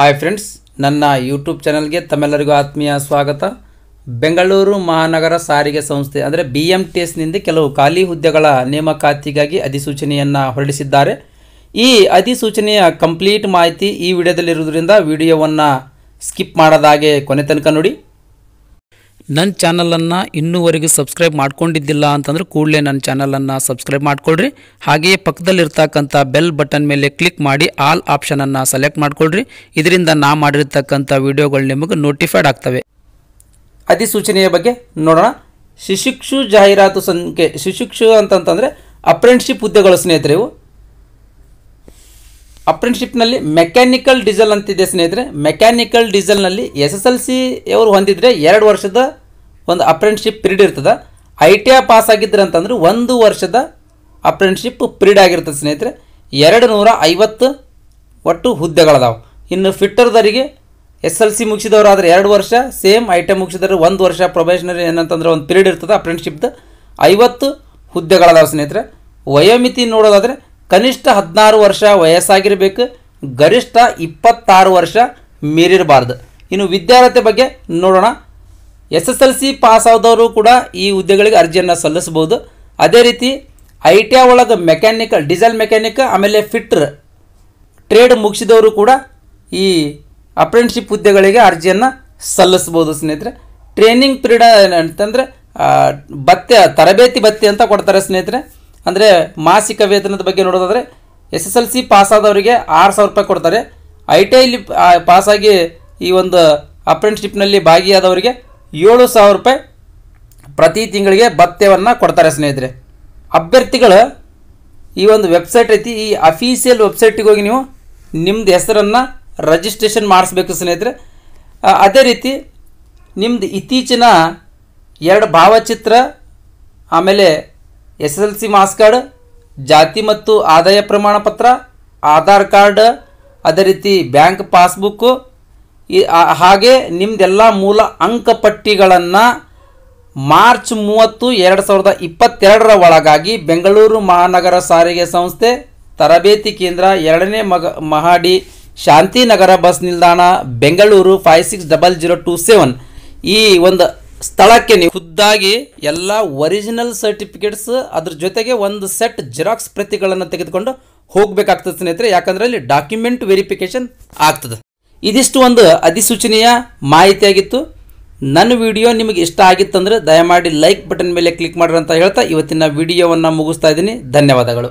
hi friends ನನ್ನ YouTube ಚಾನಲ್ಗೆ ತಮ್ಮೆಲ್ಲರಿಗೂ ಆತ್ಮೀಯ ಸ್ವಾಗತ ಬೆಂಗಳೂರು ಮಹಾನಗರ ಸಾರಿಗೆ ಸಂಸ್ಥೆ ಅಂದರೆ ಬಿ ಎಮ್ ಟಿ ಎಸ್ನಿಂದ ಕೆಲವು ಖಾಲಿ ಹುದ್ದೆಗಳ ನೇಮಕಾತಿಗಾಗಿ ಅಧಿಸೂಚನೆಯನ್ನು ಹೊರಡಿಸಿದ್ದಾರೆ ಈ ಅಧಿಸೂಚನೆಯ ಕಂಪ್ಲೀಟ್ ಮಾಹಿತಿ ಈ ವಿಡಿಯೋದಲ್ಲಿರುವುದರಿಂದ ವಿಡಿಯೋವನ್ನು ಸ್ಕಿಪ್ ಮಾಡೋದಾಗೆ ಕೊನೆ ತನಕ ನೋಡಿ ನನ್ನ ಚಾನಲನ್ನು ಇನ್ನೂವರೆಗೂ ಸಬ್ಸ್ಕ್ರೈಬ್ ಮಾಡ್ಕೊಂಡಿದ್ದಿಲ್ಲ ಅಂತಂದರೆ ಕೂಡಲೇ ನನ್ನ ಚಾನಲನ್ನು ಸಬ್ಸ್ಕ್ರೈಬ್ ಮಾಡಿಕೊಳ್ಳ್ರಿ ಹಾಗೆಯೇ ಪಕ್ಕದಲ್ಲಿರ್ತಕ್ಕಂಥ ಬೆಲ್ ಬಟನ್ ಮೇಲೆ ಕ್ಲಿಕ್ ಮಾಡಿ ಆಲ್ ಆಪ್ಷನನ್ನು ಸೆಲೆಕ್ಟ್ ಮಾಡಿಕೊಳ್ಳ್ರಿ ಇದರಿಂದ ನಾ ಮಾಡಿರ್ತಕ್ಕಂಥ ವೀಡಿಯೋಗಳು ನಿಮಗೆ ನೋಟಿಫೈಡ್ ಆಗ್ತವೆ ಅಧಿಸೂಚನೆಯ ಬಗ್ಗೆ ನೋಡೋಣ ಶಿಶಿಕ್ಷು ಜಾಹೀರಾತು ಸಂಖ್ಯೆ ಶಿಶಿಕ್ಷು ಅಂತಂತಂದರೆ ಅಪ್ರೆಂಟ್ಶಿಪ್ ಹುದ್ದೆಗಳು ಸ್ನೇಹಿತರೆ ಇವು ನಲ್ಲಿ ಮೆಕ್ಯಾನಿಕಲ್ ಡೀಸೆಲ್ ಅಂತಿದೆ ಸ್ನೇಹಿತರೆ ಮೆಕ್ಯಾನಿಕಲ್ ಡೀಸೆಲ್ನಲ್ಲಿ ಎಸ್ ಎಸ್ ಎಲ್ ಸಿ ಅವರು ಹೊಂದಿದರೆ ಎರಡು ವರ್ಷದ ಒಂದು ಅಪ್ರೆಂಟ್ಶಿಪ್ ಪೀರಿಯಡ್ ಇರ್ತದೆ ಐ ಟಿ ಐ ಪಾಸ್ ಆಗಿದ್ರೆ ಅಂತಂದ್ರೆ ಒಂದು ವರ್ಷದ ಅಪ್ರೆಂಟ್ಶಿಪ್ ಪೀರಿಯಡ್ ಆಗಿರ್ತದೆ ಸ್ನೇಹಿತರೆ ಎರಡು ನೂರ ಐವತ್ತು ಒಟ್ಟು ಹುದ್ದೆಗಳದಾವೆ ಇನ್ನು ಫಿಟ್ಟರ್ದವರಿಗೆ ಎಸ್ ಎಲ್ ಸಿ ಮುಗಿಸಿದವರಾದರೆ ಎರಡು ವರ್ಷ ಸೇಮ್ ಐ ಟಿ ಐ ಒಂದು ವರ್ಷ ಪ್ರೊಬೇಷನರಿ ಏನಂತಂದ್ರೆ ಒಂದು ಪೀರಿಯಡ್ ಇರ್ತದೆ ಅಪ್ರೆಂಟ್ಶಿಪ್ದು ಐವತ್ತು ಹುದ್ದೆಗಳದಾವೆ ಸ್ನೇಹಿತರೆ ವಯೋಮಿತಿ ನೋಡೋದಾದರೆ ಕನಿಷ್ಠ ಹದಿನಾರು ವರ್ಷ ವಯಸ್ಸಾಗಿರಬೇಕು ಗರಿಷ್ಠ ಇಪ್ಪತ್ತಾರು ವರ್ಷ ಮೀರಿರಬಾರ್ದು ಇನ್ನು ವಿದ್ಯಾರ್ಹತೆ ಬಗ್ಗೆ ನೋಡೋಣ ಎಸ್ ಎಸ್ ಎಲ್ ಸಿ ಆದವರು ಕೂಡ ಈ ಹುದ್ದೆಗಳಿಗೆ ಅರ್ಜಿಯನ್ನು ಸಲ್ಲಿಸ್ಬೋದು ಅದೇ ರೀತಿ ಐ ಟಿ ಐ ಒಳಗೆ ಮೆಕ್ಯಾನಿಕಲ್ ಡೀಸೆಲ್ ಮೆಕ್ಯಾನಿಕ್ ಆಮೇಲೆ ಫಿಟ್ರ್ ಟ್ರೇಡ್ ಮುಗಿಸಿದವರು ಕೂಡ ಈ ಅಪ್ರೆಂಟ್ಶಿಪ್ ಹುದ್ದೆಗಳಿಗೆ ಅರ್ಜಿಯನ್ನು ಸಲ್ಲಿಸ್ಬೋದು ಸ್ನೇಹಿತರೆ ಟ್ರೈನಿಂಗ್ ಪೀರಿಯಡ್ ಅಂತಂದರೆ ಭತ್ತೆ ತರಬೇತಿ ಭತ್ತೆ ಅಂತ ಕೊಡ್ತಾರೆ ಸ್ನೇಹಿತರೆ ಅಂದರೆ ಮಾಸಿಕ ವೇತನದ ಬಗ್ಗೆ ನೋಡೋದಾದರೆ ಎಸ್ ಎಸ್ ಎಲ್ ಸಿ ಪಾಸಾದವರಿಗೆ ಆರು ಸಾವಿರ ರೂಪಾಯಿ ಕೊಡ್ತಾರೆ ಐ ಟಿ ಐಲಿ ಪಾಸಾಗಿ ಈ ಒಂದು ಅಪ್ರೆಂಟ್ಶಿಪ್ನಲ್ಲಿ ಭಾಗಿಯಾದವರಿಗೆ ಏಳು ಸಾವಿರ ರೂಪಾಯಿ ಪ್ರತಿ ತಿಂಗಳಿಗೆ ಭತ್ಯವನ್ನು ಕೊಡ್ತಾರೆ ಸ್ನೇಹಿತರೆ ಅಭ್ಯರ್ಥಿಗಳು ಈ ಒಂದು ವೆಬ್ಸೈಟ್ ಐತಿ ಈ ಅಫೀಸಿಯಲ್ ವೆಬ್ಸೈಟಿಗೆ ಹೋಗಿ ನೀವು ನಿಮ್ಮದು ಹೆಸರನ್ನು ರಜಿಸ್ಟ್ರೇಷನ್ ಮಾಡಿಸ್ಬೇಕು ಸ್ನೇಹಿತರೆ ಅದೇ ರೀತಿ ನಿಮ್ಮದು ಇತ್ತೀಚಿನ ಎರಡು ಭಾವಚಿತ್ರ ಆಮೇಲೆ S S L C marks card ಜಾತಿ ಮತ್ತು ಆದಾಯ ಪ್ರಮಾಣ ಪತ್ರ ಆಧಾರ್ ಕಾರ್ಡ್ ಅದೇ ರೀತಿ ಬ್ಯಾಂಕ್ ಪಾಸ್ಬುಕ್ಕು ಈ ಹಾಗೆ ನಿಮ್ದೆಲ್ಲ ಮೂಲ ಅಂಕಪಟ್ಟಿಗಳನ್ನು ಮಾರ್ಚ್ ಮೂವತ್ತು ಎರಡು ಸಾವಿರದ ಇಪ್ಪತ್ತೆರಡರ ಒಳಗಾಗಿ ಬೆಂಗಳೂರು ಮಹಾನಗರ ಸಾರಿಗೆ ಸಂಸ್ಥೆ ತರಬೇತಿ ಕೇಂದ್ರ ಎರಡನೇ ಮಗ ಮಹಡಿ ಶಾಂತಿನಗರ ಬಸ್ ನಿಲ್ದಾಣ Bengaluru five six double zero two seven ಈ ಒಂದು ಸ್ಥಳಕ್ಕೆ ನೀವು ಖುದ್ದಾಗಿ ಎಲ್ಲ ಒರಿಜಿನಲ್ ಸರ್ಟಿಫಿಕೇಟ್ಸ್ ಅದ್ರ ಜೊತೆಗೆ ಒಂದು ಸೆಟ್ ಜೆರಾಕ್ಸ್ ಪ್ರತಿಗಳನ್ನು ತೆಗೆದುಕೊಂಡು ಹೋಗಬೇಕಾಗ್ತದೆ ಸ್ನೇಹಿತರೆ ಯಾಕಂದ್ರೆ ಅಲ್ಲಿ ಡಾಕ್ಯುಮೆಂಟ್ ವೆರಿಫಿಕೇಷನ್ ಆಗ್ತದೆ ಇದಿಷ್ಟು ಒಂದು ಅಧಿಸೂಚನೆಯ ಮಾಹಿತಿಯಾಗಿತ್ತು ನನ್ನ ವಿಡಿಯೋ ನಿಮಗೆ ಇಷ್ಟ ಆಗಿತ್ತಂದರೆ ದಯಮಾಡಿ ಲೈಕ್ ಬಟನ್ ಮೇಲೆ ಕ್ಲಿಕ್ ಮಾಡ್ರಿ ಅಂತ ಹೇಳ್ತಾ ಇವತ್ತಿನ ವಿಡಿಯೋವನ್ನು ಮುಗಿಸ್ತಾ ಇದ್ದೀನಿ ಧನ್ಯವಾದಗಳು